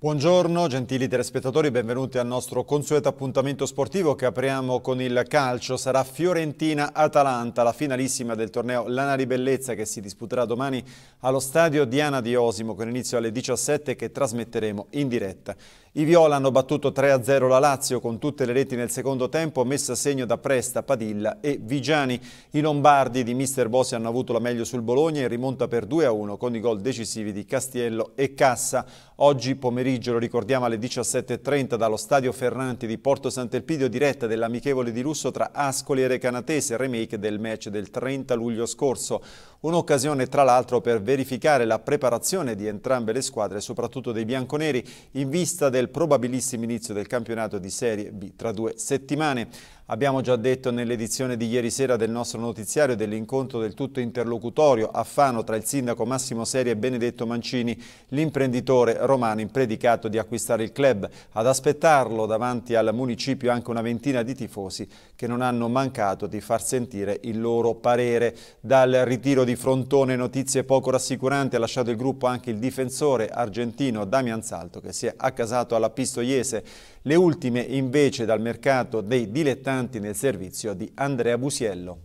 Buongiorno gentili telespettatori, benvenuti al nostro consueto appuntamento sportivo che apriamo con il calcio. Sarà Fiorentina-Atalanta, la finalissima del torneo Lana Ribellezza che si disputerà domani allo stadio Diana di Osimo con inizio alle 17 che trasmetteremo in diretta. I Viola hanno battuto 3-0 la Lazio con tutte le reti nel secondo tempo, messa a segno da Presta, Padilla e Vigiani. I Lombardi di Mister Bossi hanno avuto la meglio sul Bologna e rimonta per 2-1 con i gol decisivi di Castiello e Cassa. Oggi pomeriggio, lo ricordiamo, alle 17.30 dallo Stadio Ferranti di Porto Sant'Elpidio, diretta dell'amichevole di lusso tra Ascoli e Recanatese, remake del match del 30 luglio scorso. Un'occasione tra l'altro per verificare la preparazione di entrambe le squadre, soprattutto dei bianconeri, in vista del del probabilissimo inizio del campionato di Serie B tra due settimane. Abbiamo già detto nell'edizione di ieri sera del nostro notiziario dell'incontro del tutto interlocutorio a Fano tra il sindaco Massimo Seri e Benedetto Mancini, l'imprenditore romano impredicato di acquistare il club. Ad aspettarlo davanti al municipio anche una ventina di tifosi che non hanno mancato di far sentire il loro parere. Dal ritiro di Frontone notizie poco rassicuranti ha lasciato il gruppo anche il difensore argentino Damian Salto che si è accasato alla Pistoiese. Le ultime invece dal mercato dei dilettanti lavoranti nel servizio di Andrea Busiello.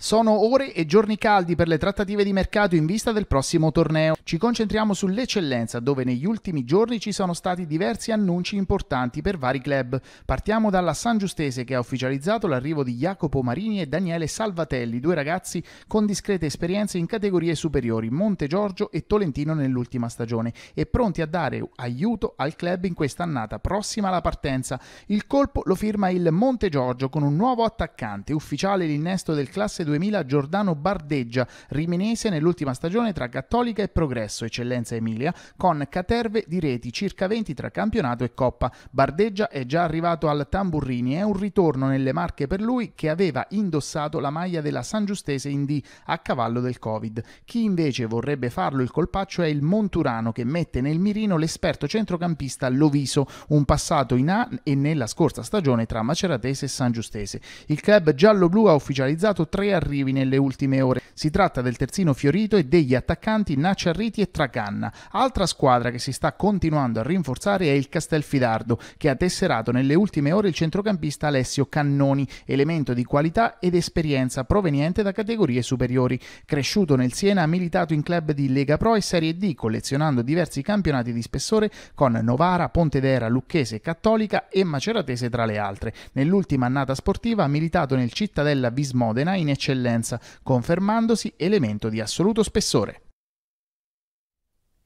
Sono ore e giorni caldi per le trattative di mercato in vista del prossimo torneo. Ci concentriamo sull'eccellenza, dove negli ultimi giorni ci sono stati diversi annunci importanti per vari club. Partiamo dalla San Giustese che ha ufficializzato l'arrivo di Jacopo Marini e Daniele Salvatelli, due ragazzi con discrete esperienze in categorie superiori, Monte Giorgio e Tolentino nell'ultima stagione, e pronti a dare aiuto al club in quest'annata prossima alla partenza. Il colpo lo firma il Monte Giorgio con un nuovo attaccante, ufficiale l'innesto del classe 2000 Giordano Bardeggia, riminese nell'ultima stagione tra Cattolica e Progresso, eccellenza Emilia, con caterve di reti circa 20 tra campionato e coppa. Bardeggia è già arrivato al Tamburrini, è un ritorno nelle marche per lui che aveva indossato la maglia della San Giustese in D a cavallo del Covid. Chi invece vorrebbe farlo il colpaccio è il Monturano che mette nel mirino l'esperto centrocampista Loviso, un passato in A e nella scorsa stagione tra Maceratese e San Giustese. Il club giallo-blu ha ufficializzato tre arrivi nelle ultime ore. Si tratta del terzino fiorito e degli attaccanti Nacciarriti e Tracanna. Altra squadra che si sta continuando a rinforzare è il Castelfidardo, che ha tesserato nelle ultime ore il centrocampista Alessio Cannoni, elemento di qualità ed esperienza proveniente da categorie superiori. Cresciuto nel Siena, ha militato in club di Lega Pro e Serie D, collezionando diversi campionati di spessore con Novara, Pontedera, Lucchese, Cattolica e Maceratese tra le altre. Nell'ultima annata sportiva ha militato nel Cittadella Bismodena in Eccellenza eccellenza, confermandosi elemento di assoluto spessore.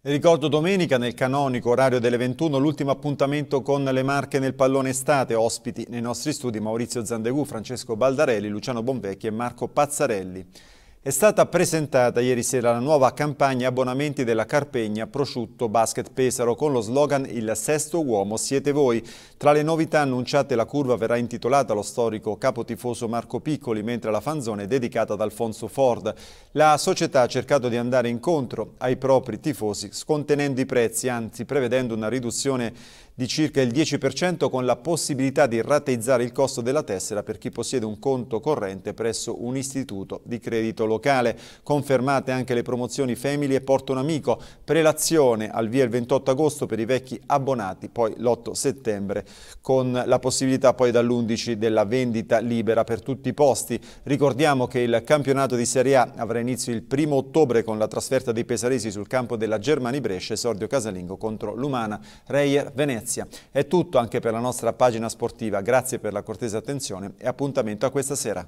Ricordo domenica nel canonico orario delle 21 l'ultimo appuntamento con le Marche nel pallone estate, ospiti nei nostri studi Maurizio Zandegu, Francesco Baldarelli, Luciano Bonvecchi e Marco Pazzarelli. È stata presentata ieri sera la nuova campagna abbonamenti della Carpegna Prosciutto Basket Pesaro con lo slogan Il sesto uomo siete voi. Tra le novità annunciate la curva verrà intitolata allo storico capotifoso Marco Piccoli mentre la fanzone è dedicata ad Alfonso Ford. La società ha cercato di andare incontro ai propri tifosi scontenendo i prezzi, anzi prevedendo una riduzione di circa il 10% con la possibilità di rateizzare il costo della tessera per chi possiede un conto corrente presso un istituto di credito locale locale. Confermate anche le promozioni Family e Porto un Amico, prelazione al via il 28 agosto per i vecchi abbonati, poi l'8 settembre con la possibilità poi dall'11 della vendita libera per tutti i posti. Ricordiamo che il campionato di Serie A avrà inizio il 1 ottobre con la trasferta dei pesaresi sul campo della Germani Brescia, Sordio casalingo contro l'Umana Reyer Venezia. È tutto anche per la nostra pagina sportiva, grazie per la cortese attenzione e appuntamento a questa sera.